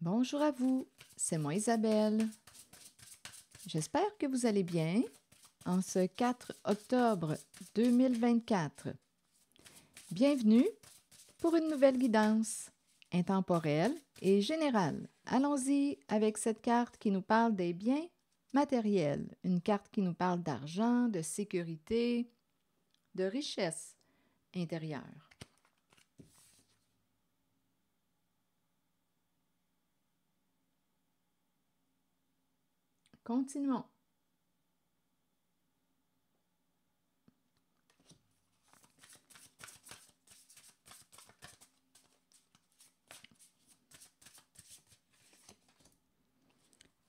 Bonjour à vous, c'est moi Isabelle. J'espère que vous allez bien en ce 4 octobre 2024. Bienvenue pour une nouvelle guidance intemporelle et générale. Allons-y avec cette carte qui nous parle des biens matériels, une carte qui nous parle d'argent, de sécurité, de richesse intérieure. Continuons.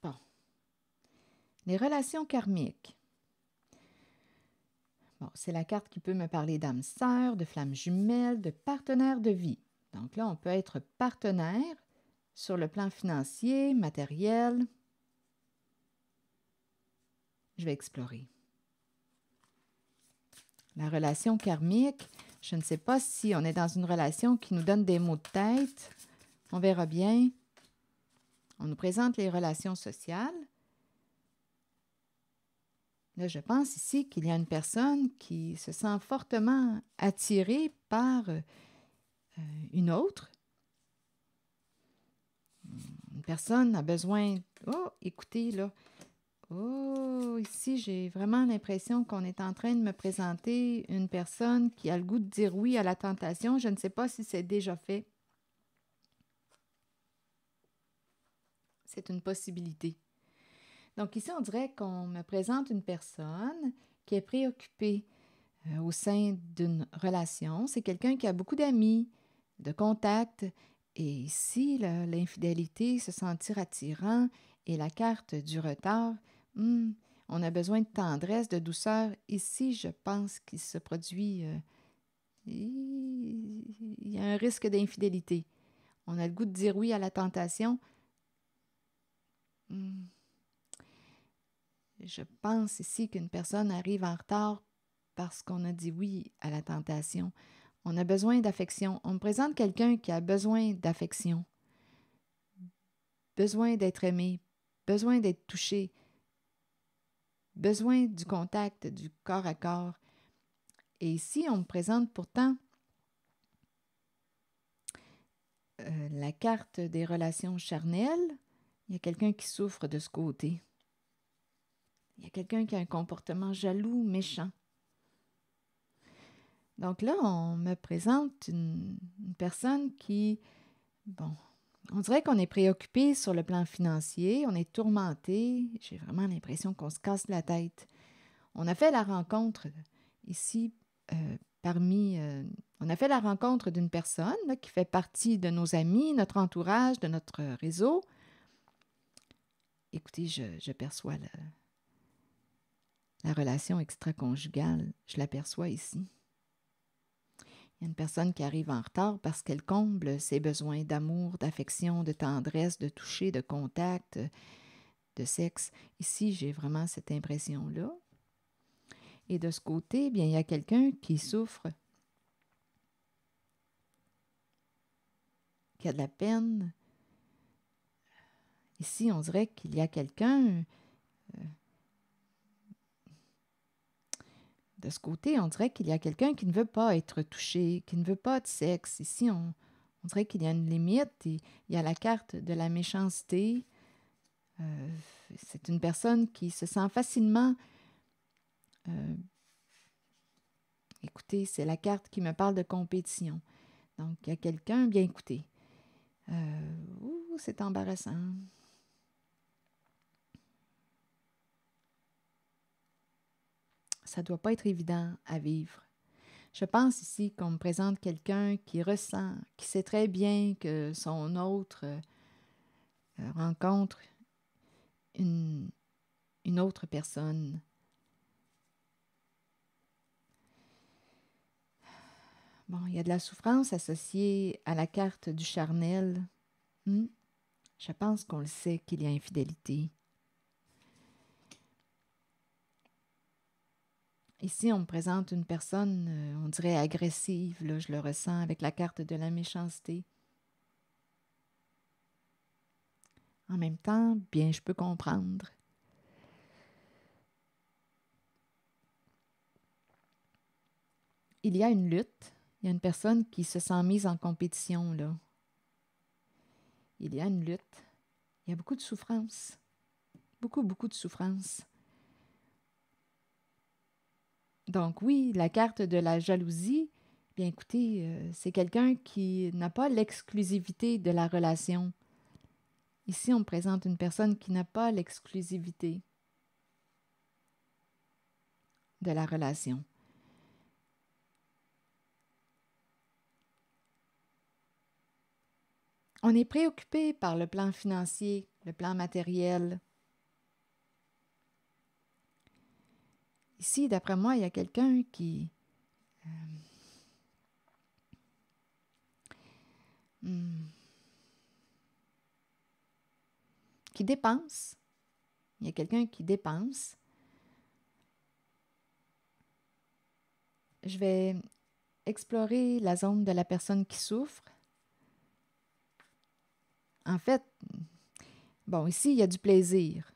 Bon. Les relations karmiques. Bon, c'est la carte qui peut me parler d'âme sœur, de flamme jumelle, de partenaire de vie. Donc là, on peut être partenaire sur le plan financier, matériel, je vais explorer. La relation karmique, je ne sais pas si on est dans une relation qui nous donne des mots de tête. On verra bien. On nous présente les relations sociales. Là, je pense ici qu'il y a une personne qui se sent fortement attirée par euh, une autre. Une personne a besoin... Oh, écoutez, là, Oh, ici, j'ai vraiment l'impression qu'on est en train de me présenter une personne qui a le goût de dire oui à la tentation. Je ne sais pas si c'est déjà fait. C'est une possibilité. Donc ici, on dirait qu'on me présente une personne qui est préoccupée euh, au sein d'une relation. C'est quelqu'un qui a beaucoup d'amis, de contacts. Et ici, l'infidélité, se sentir attirant et la carte du retard, Hmm, on a besoin de tendresse, de douceur. Ici, je pense qu'il se produit. Euh, il y a un risque d'infidélité. On a le goût de dire oui à la tentation. Hmm. je pense ici qu'une personne arrive en retard parce qu'on a dit oui à la tentation. On a besoin d'affection. On me présente quelqu'un qui a besoin d'affection, besoin d'être aimé, besoin d'être touché, besoin du contact, du corps à corps. Et ici, on me présente pourtant euh, la carte des relations charnelles. Il y a quelqu'un qui souffre de ce côté. Il y a quelqu'un qui a un comportement jaloux, méchant. Donc là, on me présente une personne qui, bon, on dirait qu'on est préoccupé sur le plan financier, on est tourmenté, j'ai vraiment l'impression qu'on se casse la tête. On a fait la rencontre ici euh, parmi... Euh, on a fait la rencontre d'une personne qui fait partie de nos amis, notre entourage, de notre réseau. Écoutez, je, perçois la, la relation extra-conjugale, je l'aperçois ici. Il y a une personne qui arrive en retard parce qu'elle comble ses besoins d'amour, d'affection, de tendresse, de toucher, de contact, de sexe. Ici, j'ai vraiment cette impression-là. Et de ce côté, eh bien, il y a quelqu'un qui souffre, qui a de la peine. Ici, on dirait qu'il y a quelqu'un de ce côté, on dirait qu'il y a quelqu'un qui ne veut pas être touché, qui ne veut pas de sexe. Ici, on, dirait qu'il y a une limite et il y a la carte de la méchanceté. Euh, c'est une personne qui se sent facilement... Euh, écoutez, c'est la carte qui me parle de compétition. Donc, il y a quelqu'un, bien écoutez. Euh, c'est embarrassant. ça ne doit pas être évident à vivre. Je pense ici qu'on me présente quelqu'un qui ressent, qui sait très bien que son autre euh, rencontre une, autre personne. Bon, il y a de la souffrance associée à la carte du charnel. Hmm? Je pense qu'on le sait qu'il y a infidélité. Ici, on me présente une personne, euh, on dirait agressive, je le ressens avec la carte de la méchanceté. En même temps, bien, je peux comprendre. Il y a une lutte, il y a une personne qui se sent mise en compétition, là. Il y a une lutte, il y a beaucoup de souffrance, beaucoup, beaucoup de souffrance. Donc oui, la carte de la jalousie, bien écoutez, euh, c'est quelqu'un qui n'a pas l'exclusivité de la relation. Ici, on présente une personne qui n'a pas l'exclusivité de la relation. On est préoccupé par le plan financier, le plan matériel, Ici, d'après moi, il y a quelqu'un qui... Euh, hmm, qui dépense. Il y a quelqu'un qui dépense. Je vais explorer la zone de la personne qui souffre. En fait, bon, ici, il y a du plaisir.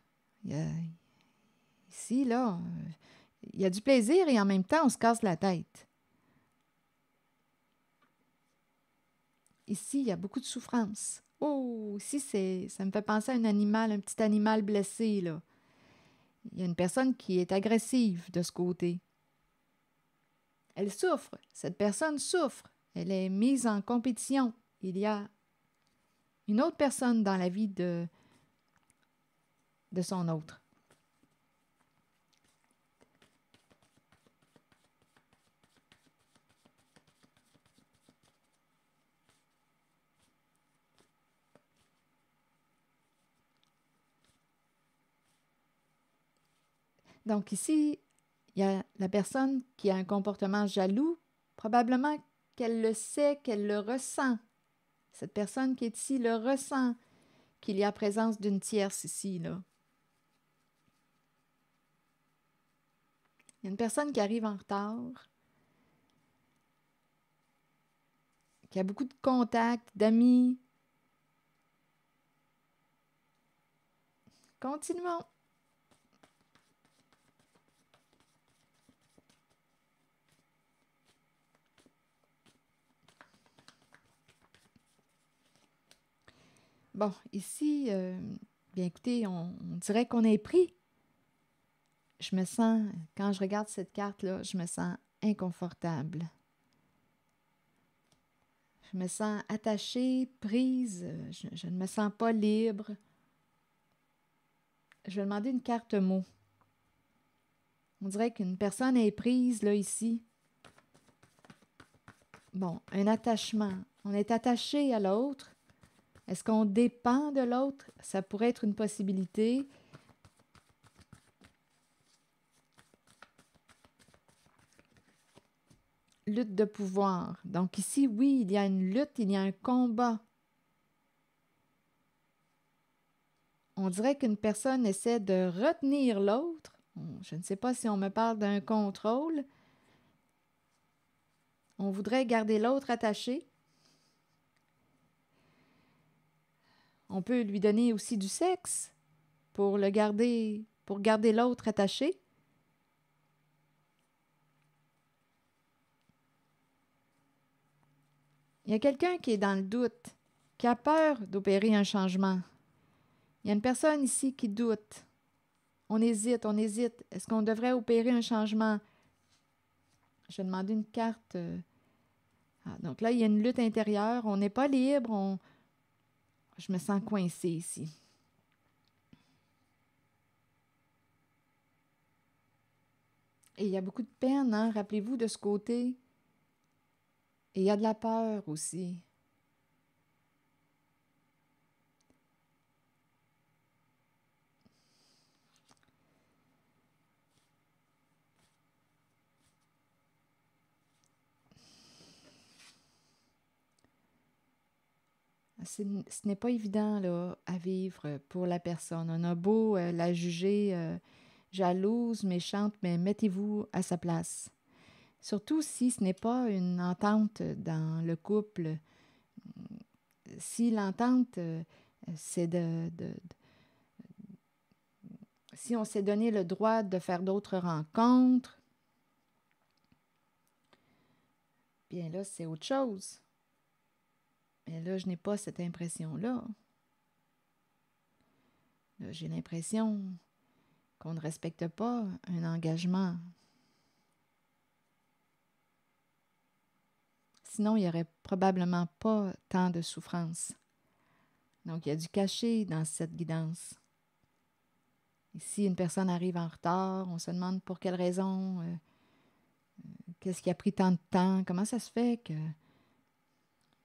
ici, là, euh, il y a du plaisir et en même temps, on se casse la tête. Ici, il y a beaucoup de souffrance. Oh, ici, c'est, ça me fait penser à un animal, un petit animal blessé, là. Il y a une personne qui est agressive de ce côté. Elle souffre. Cette personne souffre. Elle est mise en compétition. Il y a une autre personne dans la vie de, de son autre. Donc ici, il y a la personne qui a un comportement jaloux, probablement qu'elle le sait, qu'elle le ressent. Cette personne qui est ici le ressent, qu'il y a présence d'une tierce ici, là. Il y a une personne qui arrive en retard, qui a beaucoup de contacts, d'amis. Continuons. Bon, ici, euh, bien écoutez, on, dirait qu'on est pris. Je me sens, quand je regarde cette carte-là, je me sens inconfortable. Je me sens attachée, prise, je, je ne me sens pas libre. Je vais demander une carte mot. On dirait qu'une personne est prise là ici. Bon, un attachement. On est attaché à l'autre. Est-ce qu'on dépend de l'autre? Ça pourrait être une possibilité. Lutte de pouvoir. Donc ici, oui, il y a une lutte, il y a un combat. On dirait qu'une personne essaie de retenir l'autre. Je ne sais pas si on me parle d'un contrôle. On voudrait garder l'autre attaché. On peut lui donner aussi du sexe pour le garder, pour garder l'autre attaché. Il y a quelqu'un qui est dans le doute, qui a peur d'opérer un changement. Il y a une personne ici qui doute. On hésite, on hésite. Est-ce qu'on devrait opérer un changement? Je demande une carte. Euh, ah, donc là, il y a une lutte intérieure. On n'est pas libre. On, je me sens coincée ici. Et il y a beaucoup de peine, hein? rappelez-vous de ce côté. Et il y a de la peur aussi. ce n'est pas évident là, à vivre euh, pour la personne. On a beau euh, la juger euh, jalouse, méchante, mais mettez-vous à sa place. Surtout si ce n'est pas une entente dans le couple. Si l'entente, c'est de... Si on s'est donné le droit de faire d'autres rencontres, bien là, c'est autre chose. Mais là, je n'ai pas cette impression-là. Là, j'ai l'impression qu'on ne respecte pas un engagement. Sinon, il n'y aurait probablement pas tant de souffrance. Donc, il y a du caché dans cette guidance. Et si une personne arrive en retard, on se demande pour quelle raison, euh, euh, qu'est-ce qui a pris tant de temps, comment ça se fait que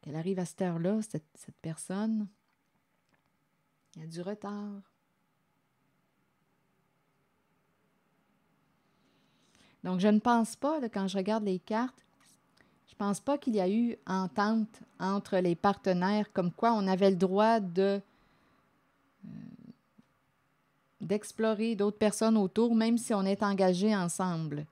qu'elle arrive à cette heure-là, cette, personne. Il y a du retard. Donc, je ne pense pas, quand je regarde les cartes, je ne pense pas qu'il y a eu entente entre les partenaires comme quoi on avait le droit de euh, d'explorer d'autres personnes autour, même si on est engagé ensemble.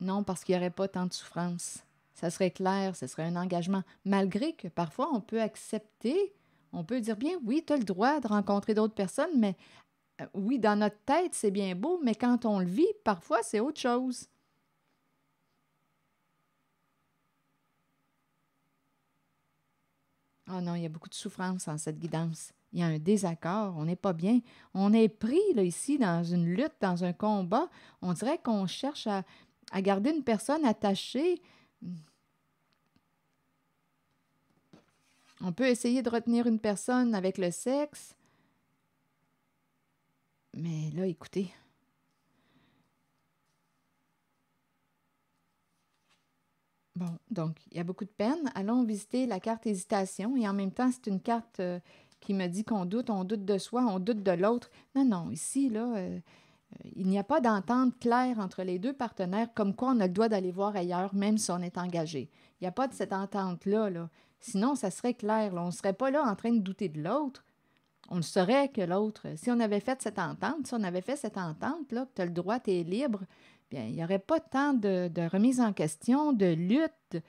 Non, parce qu'il n'y aurait pas tant de souffrance ça serait clair, ce serait un engagement, malgré que parfois on peut accepter, on peut dire bien oui, tu as le droit de rencontrer d'autres personnes, mais euh, oui, dans notre tête, c'est bien beau, mais quand on le vit, parfois c'est autre chose. Ah non, il y a beaucoup de souffrance en cette guidance. Il y a un désaccord, on n'est pas bien. On est pris là, ici dans une lutte, dans un combat. On dirait qu'on cherche à, à garder une personne attachée On peut essayer de retenir une personne avec le sexe. Mais là, écoutez. Bon, donc, il y a beaucoup de peine. Allons visiter la carte hésitation. Et en même temps, c'est une carte euh, qui me dit qu'on doute, on doute de soi, on doute de l'autre. Non, non, ici, là, euh, euh, il n'y a pas d'entente claire entre les deux partenaires, comme quoi on a le droit d'aller voir ailleurs, même si on est engagé. Il n'y a pas de cette entente-là. Là. Sinon, ça serait clair. on ne serait pas là en train de douter de l'autre. On ne saurait que l'autre, euh, si on avait fait cette entente, si on avait fait cette entente, là, que tu as le droit, tu es libre, bien, il n'y aurait pas tant de, remise en question, de lutte.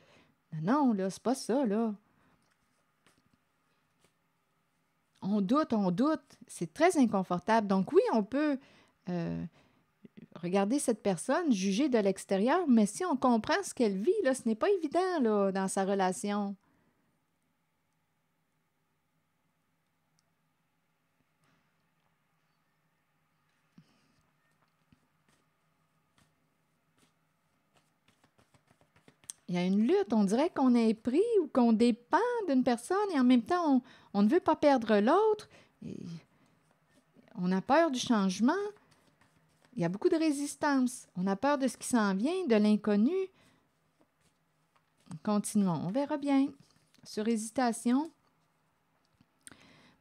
Non, là, c'est pas ça, là. On doute, on doute. C'est très inconfortable. Donc oui, on peut euh, regarder cette personne, juger de l'extérieur, mais si on comprend ce qu'elle vit, là, ce n'est pas évident là, dans sa relation. il y a une lutte. On dirait qu'on est pris ou qu'on dépend d'une personne et en même temps, on, ne veut pas perdre l'autre. On a peur du changement. Il y a beaucoup de résistance. On a peur de ce qui s'en vient, de l'inconnu. Continuons. On verra bien. Sur hésitation.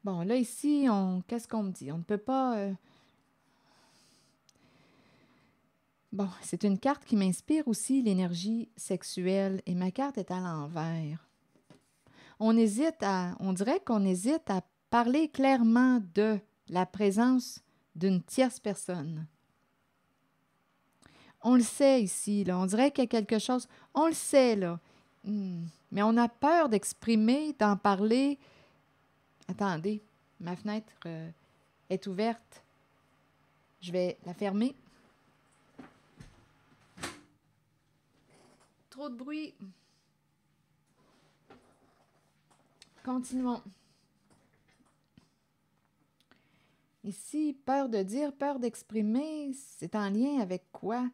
Bon, là, ici, on, qu'est-ce qu'on me dit? On ne peut pas. Euh, Bon, c'est une carte qui m'inspire aussi l'énergie sexuelle et ma carte est à l'envers. On hésite à, on dirait qu'on hésite à parler clairement de la présence d'une tierce personne. On le sait ici, là, on dirait qu'il y a quelque chose, on le sait là, hmm. mais on a peur d'exprimer, d'en parler. Attendez, ma fenêtre euh, est ouverte. Je vais la fermer. de bruit. Continuons. Ici, peur de dire, peur d'exprimer, c'est en lien avec quoi?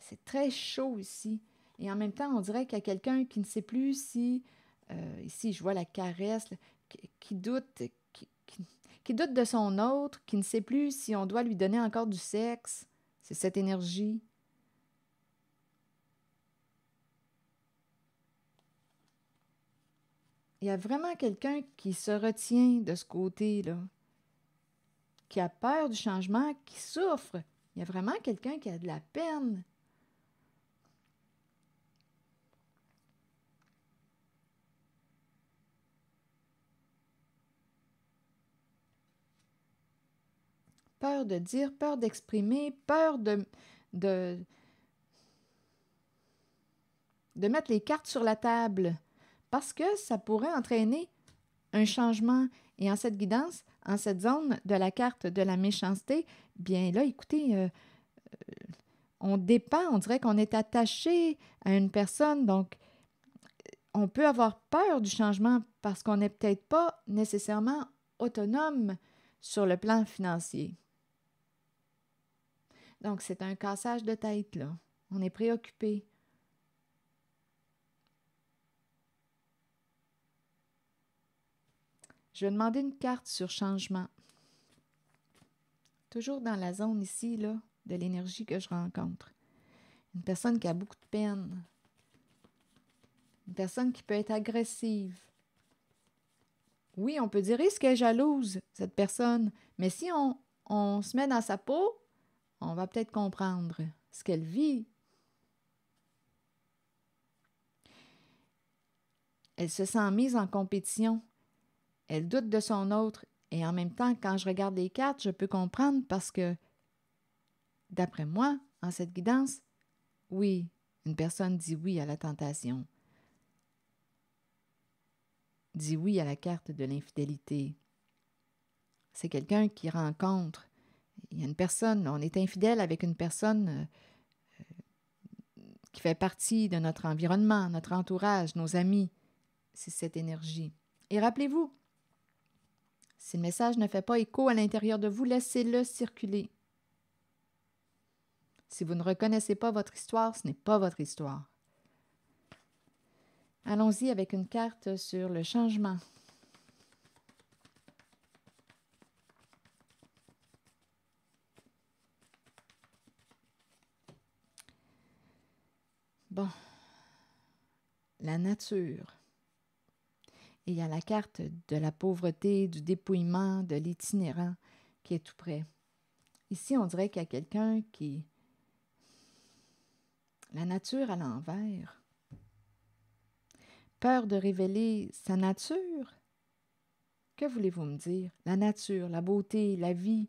C'est très chaud ici. Et en même temps, on dirait qu'il y a quelqu'un qui ne sait plus si, euh, ici, je vois la caresse, qui, doute, qui doute de son autre, qui ne sait plus si on doit lui donner encore du sexe. C'est cette énergie. il y a vraiment quelqu'un qui se retient de ce côté-là, qui a peur du changement, qui souffre. Il y a vraiment quelqu'un qui a de la peine. Peur de dire, peur d'exprimer, peur de, de, de mettre les cartes sur la table parce que ça pourrait entraîner un changement. Et en cette guidance, en cette zone de la carte de la méchanceté, bien là, écoutez, euh, euh, on dépend, on dirait qu'on est attaché à une personne, donc euh, on peut avoir peur du changement parce qu'on n'est peut-être pas nécessairement autonome sur le plan financier. Donc c'est un cassage de tête, là. On est préoccupé. Je vais demander une carte sur changement. Toujours dans la zone ici, là, de l'énergie que je rencontre. Une personne qui a beaucoup de peine. Une personne qui peut être agressive. Oui, on peut dire, ce qu'elle est jalouse, cette personne? Mais si on, on se met dans sa peau, on va peut-être comprendre ce qu'elle vit. Elle se sent mise en compétition. Elle doute de son autre et en même temps, quand je regarde les cartes, je peux comprendre parce que, d'après moi, en cette guidance, oui, une personne dit oui à la tentation, dit oui à la carte de l'infidélité. C'est quelqu'un qui rencontre. Il y a une personne, on est infidèle avec une personne euh, qui fait partie de notre environnement, notre entourage, nos amis. C'est cette énergie. Et rappelez-vous, si le message ne fait pas écho à l'intérieur de vous, laissez-le circuler. Si vous ne reconnaissez pas votre histoire, ce n'est pas votre histoire. Allons-y avec une carte sur le changement. Bon, la nature. Et il y a la carte de la pauvreté, du dépouillement, de l'itinérant qui est tout près. Ici, on dirait qu'il y a quelqu'un qui... La nature à l'envers. Peur de révéler sa nature. Que voulez-vous me dire? La nature, la beauté, la vie.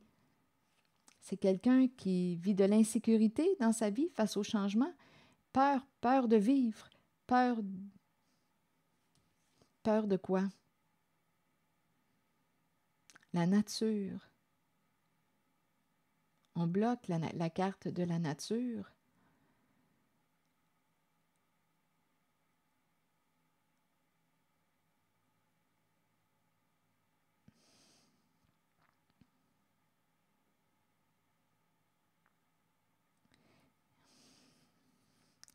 C'est quelqu'un qui vit de l'insécurité dans sa vie face au changement. Peur, peur de vivre, peur de... Peur de quoi? La nature. On bloque la, carte de la nature.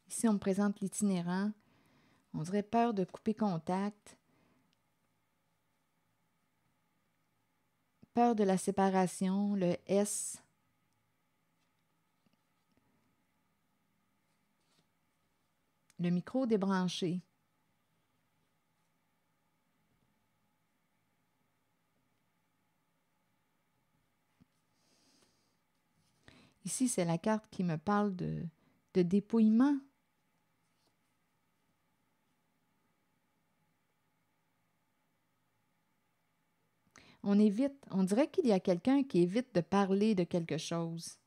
Ici, on me présente l'itinérant. On dirait peur de couper contact, peur de la séparation, le S. Le micro débranché. Ici, c'est la carte qui me parle de, dépouillement, On évite. On dirait qu'il y a quelqu'un qui évite de parler de quelque chose,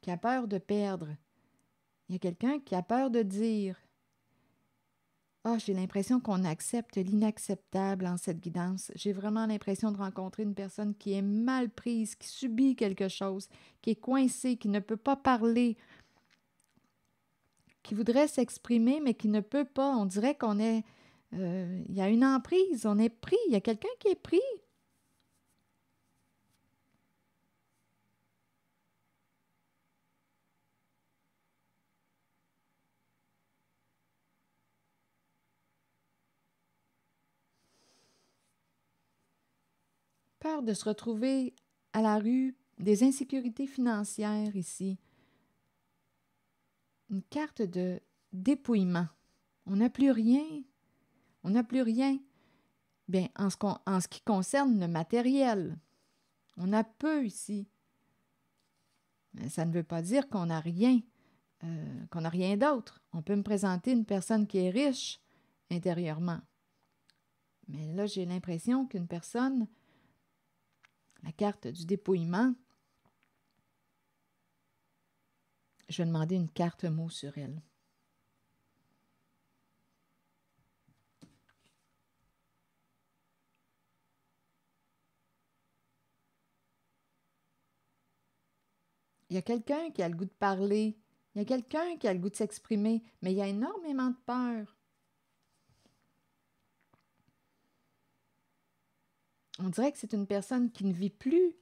qui a peur de perdre. Il y a quelqu'un qui a peur de dire. Ah, j'ai l'impression qu'on accepte l'inacceptable en cette guidance. J'ai vraiment l'impression de rencontrer une personne qui est mal prise, qui subit quelque chose, qui est coincée, qui ne peut pas parler, qui voudrait s'exprimer, mais qui ne peut pas. On dirait qu'on est euh, il y a une emprise, on est pris, il y a quelqu'un qui est pris. Peur de se retrouver à la rue, des insécurités financières ici. Une carte de dépouillement. On n'a plus rien, on n'a plus rien. Bien, en ce, qui concerne le matériel, on a peu ici. ça ne veut pas dire qu'on n'a rien, euh, qu'on n'a rien d'autre. On peut me présenter une personne qui est riche intérieurement. Mais là, j'ai l'impression qu'une personne, la carte du dépouillement, je vais demander une carte mot sur elle. Il y a quelqu'un qui a le goût de parler, il y a quelqu'un qui a le goût de s'exprimer, mais il y a énormément de peur. On dirait que c'est une personne qui ne vit plus.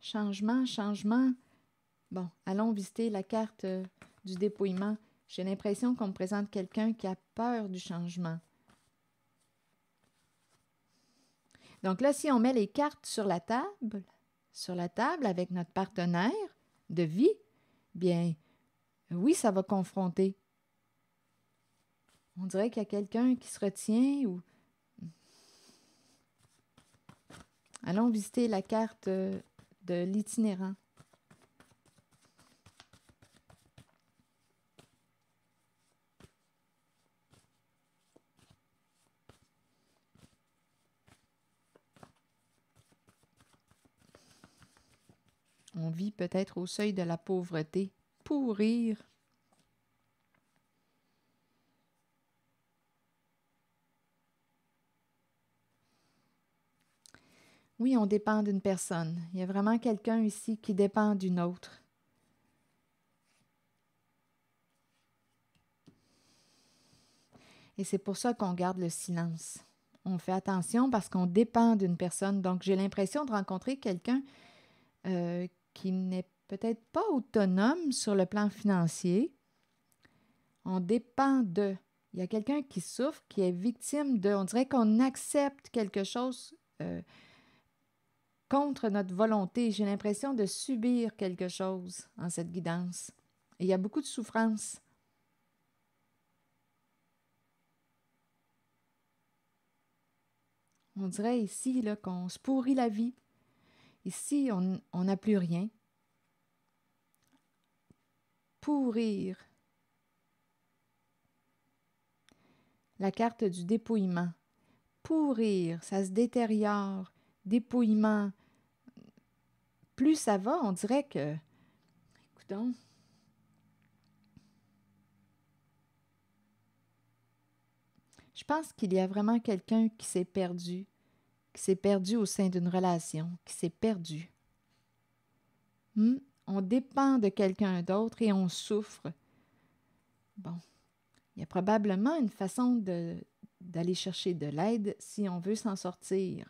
Changement, changement. Bon, allons visiter la carte euh, du dépouillement. J'ai l'impression qu'on me présente quelqu'un qui a peur du changement. Donc là, si on met les cartes sur la table, sur la table avec notre partenaire de vie, bien, oui, ça va confronter. On dirait qu'il y a quelqu'un qui se retient ou... Allons visiter la carte euh, de l'itinérant. On vit peut-être au seuil de la pauvreté. rire. Oui, on dépend d'une personne. Il y a vraiment quelqu'un ici qui dépend d'une autre. Et c'est pour ça qu'on garde le silence. On fait attention parce qu'on dépend d'une personne. Donc, j'ai l'impression de rencontrer quelqu'un euh, qui n'est peut-être pas autonome sur le plan financier. On dépend de. Il y a quelqu'un qui souffre, qui est victime de. On dirait qu'on accepte quelque chose euh, contre notre volonté. J'ai l'impression de subir quelque chose en cette guidance. Et il y a beaucoup de souffrance. On dirait ici qu'on se pourrit la vie. Ici, si on n'a plus rien, pourrir. La carte du dépouillement. Pourrir, ça se détériore. Dépouillement. Plus ça va, on dirait que. Écoutons. Je pense qu'il y a vraiment quelqu'un qui s'est perdu qui s'est perdu au sein d'une relation, qui s'est perdu. Hmm? On dépend de quelqu'un d'autre et on souffre. Bon, il y a probablement une façon d'aller chercher de l'aide si on veut s'en sortir.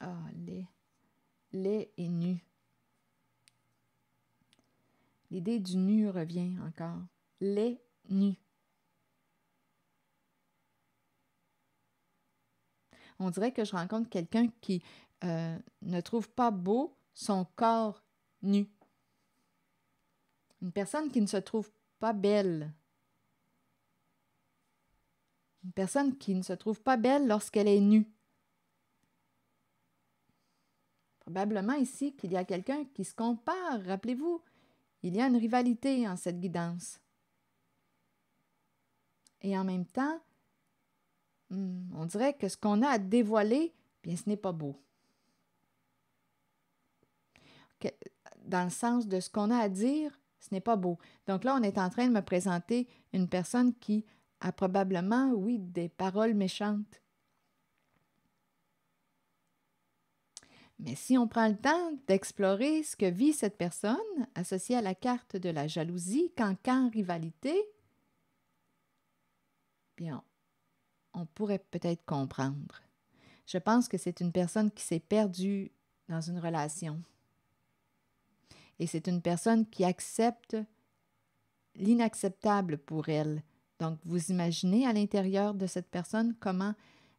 Ah, les Lait et nu. L'idée du nu revient encore. Les nu. On dirait que je rencontre quelqu'un qui euh, ne trouve pas beau son corps nu. Une personne qui ne se trouve pas belle. Une personne qui ne se trouve pas belle lorsqu'elle est nue. Probablement ici qu'il y a quelqu'un qui se compare, rappelez-vous, il y a une rivalité en cette guidance. Et en même temps, Hmm, on dirait que ce qu'on a à dévoiler, bien, ce n'est pas beau. Dans le sens de ce qu'on a à dire, ce n'est pas beau. Donc là, on est en train de me présenter une personne qui a probablement, oui, des paroles méchantes. Mais si on prend le temps d'explorer ce que vit cette personne, associée à la carte de la jalousie, cancan, rivalité, bien, on pourrait peut-être comprendre. Je pense que c'est une personne qui s'est perdue dans une relation. Et c'est une personne qui accepte l'inacceptable pour elle. Donc, vous imaginez à l'intérieur de cette personne comment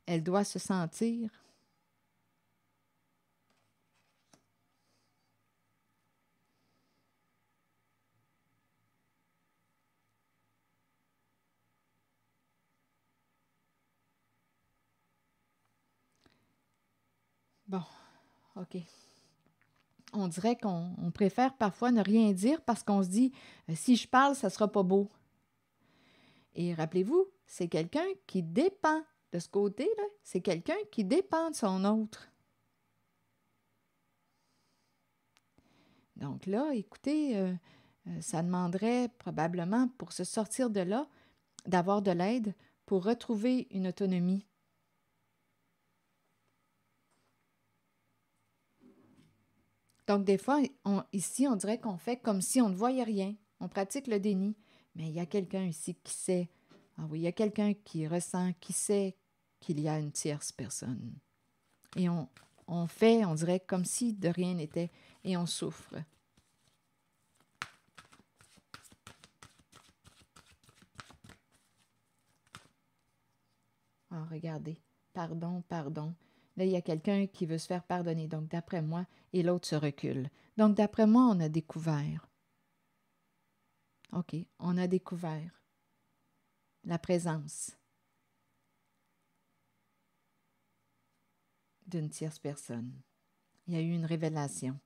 elle doit se sentir. OK. On dirait qu'on préfère parfois ne rien dire parce qu'on se dit euh, si je parle, ça sera pas beau. Et rappelez-vous, c'est quelqu'un qui dépend de ce côté-là, c'est quelqu'un qui dépend de son autre. Donc là, écoutez, euh, euh, ça demanderait probablement pour se sortir de là d'avoir de l'aide pour retrouver une autonomie. Donc, des fois, ici, on dirait qu'on fait comme si on ne voyait rien. On pratique le déni. Mais il y a quelqu'un ici qui sait. Ah oui, il y a quelqu'un qui ressent, qui sait qu'il y a une tierce personne. Et on, on fait, on dirait, comme si de rien n'était, et on souffre. Ah, regardez, pardon, pardon. Là, il y a quelqu'un qui veut se faire pardonner, donc d'après moi, et l'autre se recule. Donc d'après moi, on a découvert. OK, on a découvert la présence d'une tierce personne. Il y a eu une révélation.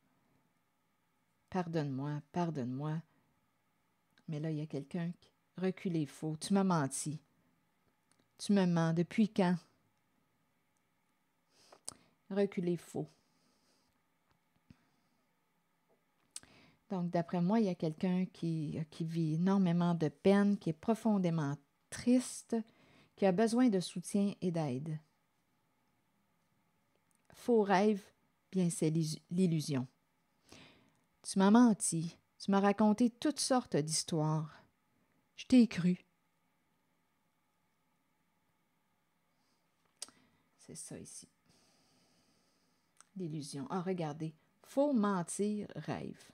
Pardonne-moi, pardonne-moi. Mais là, il y a quelqu'un qui... Reculez, faux. Tu m'as menti. Tu me mens. Depuis quand? reculer faux. Donc, d'après moi, il y a quelqu'un qui, qui, vit énormément de peine, qui est profondément triste, qui a besoin de soutien et d'aide. Faux rêve, bien c'est l'illusion. Tu m'as menti, tu m'as raconté toutes sortes d'histoires. Je t'ai cru. C'est ça ici. Illusion. Ah, regardez, Faux, mentir, rêve.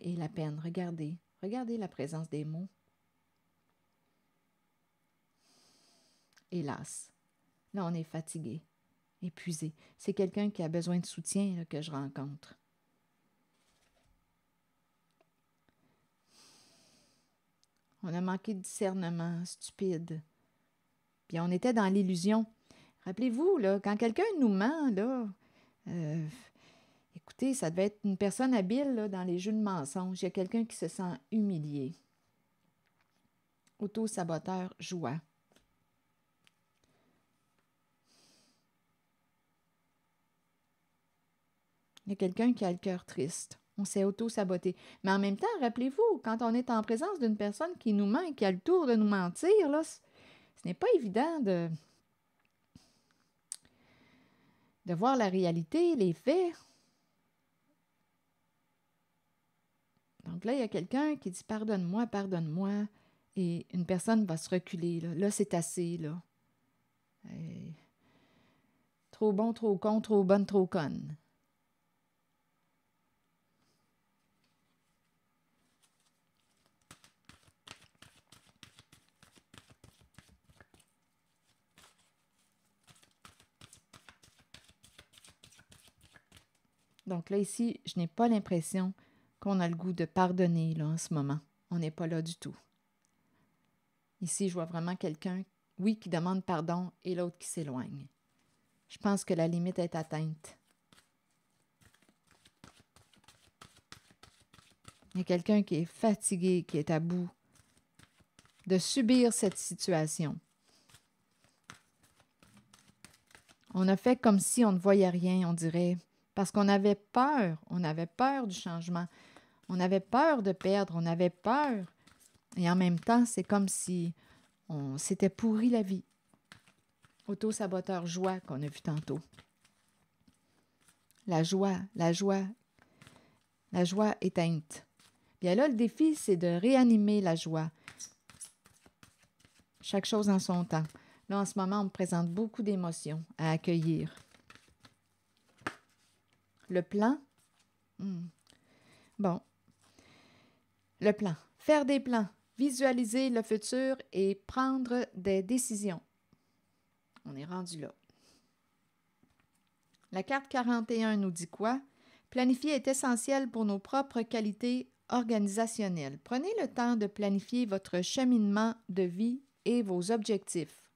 et la peine, regardez, regardez la présence des mots. Hélas, là, on est fatigué, épuisé. C'est quelqu'un qui a besoin de soutien que je rencontre. On a manqué de discernement, stupide. Puis on était dans l'illusion Rappelez-vous, là, quand quelqu'un nous ment, là, euh, écoutez, ça devait être une personne habile dans les jeux de mensonges. Il y a quelqu'un qui se sent humilié. Auto-saboteur, joie. Il y a quelqu'un qui a le cœur triste. On s'est auto-saboté. Mais en même temps, rappelez-vous, quand on est en présence d'une personne qui nous ment et qui a le tour de nous mentir, ce n'est pas évident de, de voir la réalité, les faits. Donc là, il y a quelqu'un qui dit pardonne-moi, pardonne-moi, et une personne va se reculer. Là, c'est assez. Là. Euh, trop bon, trop con, trop bonne, trop conne. Donc là, ici, je n'ai pas l'impression qu'on a le goût de pardonner là, en ce moment. On n'est pas là du tout. Ici, je vois vraiment quelqu'un, oui, qui demande pardon et l'autre qui s'éloigne. Je pense que la limite est atteinte. Il y a quelqu'un qui est fatigué, qui est à bout de subir cette situation. On a fait comme si on ne voyait rien, on dirait parce qu'on avait peur, on avait peur du changement, on avait peur de perdre, on avait peur. Et en même temps, c'est comme si on s'était pourri la vie. Auto-saboteur joie qu'on a vu tantôt. La joie, la joie, la joie éteinte. Bien là, le défi, c'est de réanimer la joie. Chaque chose en son temps. Là, en ce moment, on me présente beaucoup d'émotions à accueillir. Le plan. Hmm. Bon. Le plan. Faire des plans, visualiser le futur et prendre des décisions. On est rendu là. La carte 41 nous dit quoi? Planifier est essentiel pour nos propres qualités organisationnelles. Prenez le temps de planifier votre cheminement de vie et vos objectifs.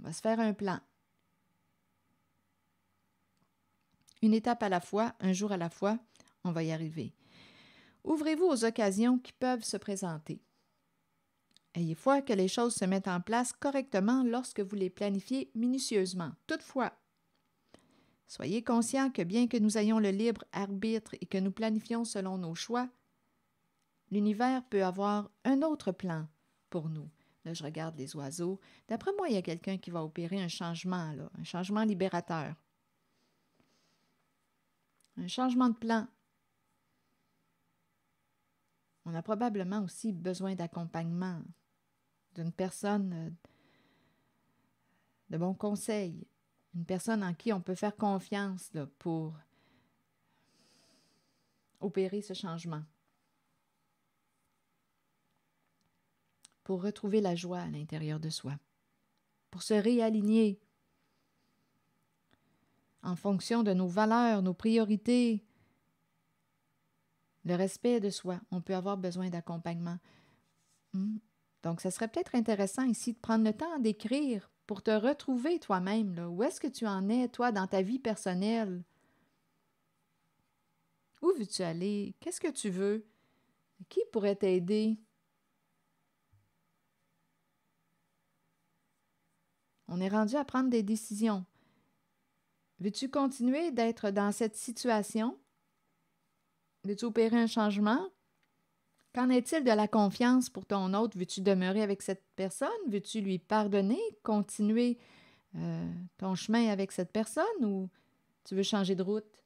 On va se faire un plan. une étape à la fois, un jour à la fois, on va y arriver. Ouvrez-vous aux occasions qui peuvent se présenter. Ayez foi que les choses se mettent en place correctement lorsque vous les planifiez minutieusement. Toutefois, soyez conscient que bien que nous ayons le libre arbitre et que nous planifions selon nos choix, l'univers peut avoir un autre plan pour nous. Là, je regarde les oiseaux. D'après moi, il y a quelqu'un qui va opérer un changement, un changement libérateur un changement de plan. On a probablement aussi besoin d'accompagnement, d'une personne euh, de bon conseil, une personne en qui on peut faire confiance pour opérer ce changement, pour retrouver la joie à l'intérieur de soi, pour se réaligner en fonction de nos valeurs, nos priorités. Le respect de soi, on peut avoir besoin d'accompagnement. Hmm. Donc, ça serait peut-être intéressant ici de prendre le temps d'écrire pour te retrouver toi-même. Où est-ce que tu en es, toi, dans ta vie personnelle? Où veux-tu aller? Qu'est-ce que tu veux? Qui pourrait t'aider? On est rendu à prendre des décisions. Veux-tu continuer d'être dans cette situation? Veux-tu opérer un changement? Qu'en est-il de la confiance pour ton autre? Veux-tu demeurer avec cette personne? Veux-tu lui pardonner? Continuer euh, ton chemin avec cette personne ou tu veux changer de route?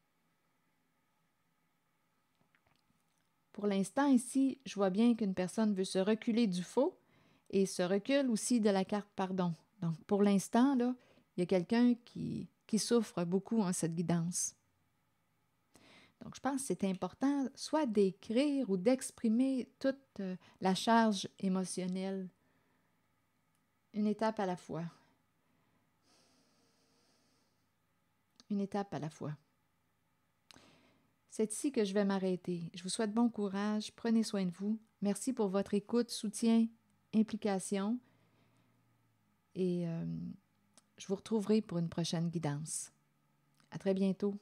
Pour l'instant, ici, je vois bien qu'une personne veut se reculer du faux et se recule aussi de la carte pardon. Donc, pour l'instant, là, il y a quelqu'un qui qui souffrent beaucoup en cette guidance. Donc, je pense que c'est important soit d'écrire ou d'exprimer toute euh, la charge émotionnelle, une étape à la fois. Une étape à la fois. C'est ici que je vais m'arrêter. Je vous souhaite bon courage, prenez soin de vous. Merci pour votre écoute, soutien, implication. Et euh, je vous retrouverai pour une prochaine guidance. À très bientôt.